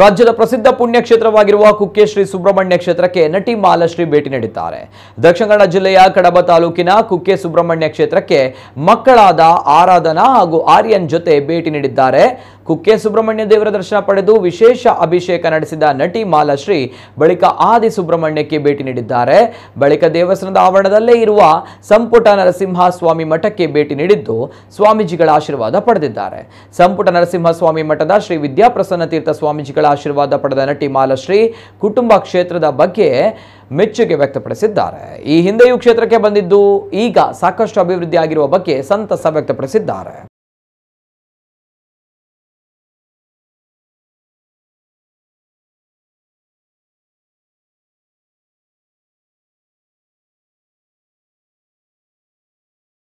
ರಾಜ್ಯದ ಪ್ರಸಿದ್ಧ ಪುಣ್ಯಕ್ಷೇತ್ರವಾಗಿರುವ ಕುಕ್ಕೆ ಶ್ರೀ ಸುಬ್ರಹ್ಮಣ್ಯ ಕ್ಷೇತ್ರಕ್ಕೆ ನಟಿ ಮಾಲಶ್ರೀ ಭೇಟಿ ನೀಡಿದ್ದಾರೆ ದಕ್ಷಿಣ ಕನ್ನಡ ಜಿಲ್ಲೆಯ ಕಡಬ ತಾಲೂಕಿನ ಕುಕ್ಕೆ ಸುಬ್ರಹ್ಮಣ್ಯ ಕ್ಷೇತ್ರಕ್ಕೆ ಮಕ್ಕಳಾದ ಆರಾಧನಾ ಹಾಗೂ ಆರ್ಯನ್ ಜೊತೆ ಭೇಟಿ ನೀಡಿದ್ದಾರೆ ಕುಕ್ಕೆ ಸುಬ್ರಹ್ಮಣ್ಯ ದೇವರ ದರ್ಶನ ಪಡೆದು ವಿಶೇಷ ಅಭಿಷೇಕ ನಡೆಸಿದ ನಟಿ ಮಾಲಶ್ರೀ ಬಳಿಕ ಆದಿ ಸುಬ್ರಹ್ಮಣ್ಯಕ್ಕೆ ಭೇಟಿ ನೀಡಿದ್ದಾರೆ ಬಳಿಕ ದೇವಸ್ಥಾನದ ಆವರಣದಲ್ಲೇ ಇರುವ ಸಂಪುಟ ನರಸಿಂಹ ಸ್ವಾಮಿ ಮಠಕ್ಕೆ ಭೇಟಿ ನೀಡಿದ್ದು ಸ್ವಾಮೀಜಿಗಳ ಆಶೀರ್ವಾದ ಪಡೆದಿದ್ದಾರೆ ಸಂಪುಟ ನರಸಿಂಹ ಸ್ವಾಮಿ ಮಠದ ಶ್ರೀ ವಿದ್ಯಾಪ್ರಸನ್ನ ತೀರ್ಥ ಸ್ವಾಮೀಜಿಗಳ ಆಶೀರ್ವಾದ ಪಡೆದ ನಟಿ ಮಾಲಶ್ರೀ ಕುಟುಂಬ ಕ್ಷೇತ್ರದ ಬಗ್ಗೆ ಮೆಚ್ಚುಗೆ ವ್ಯಕ್ತಪಡಿಸಿದ್ದಾರೆ ಈ ಹಿಂದೆಯೂ ಕ್ಷೇತ್ರಕ್ಕೆ ಬಂದಿದ್ದು ಈಗ ಸಾಕಷ್ಟು ಅಭಿವೃದ್ಧಿ ಆಗಿರುವ ಬಗ್ಗೆ ಸಂತಸ ವ್ಯಕ್ತಪಡಿಸಿದ್ದಾರೆ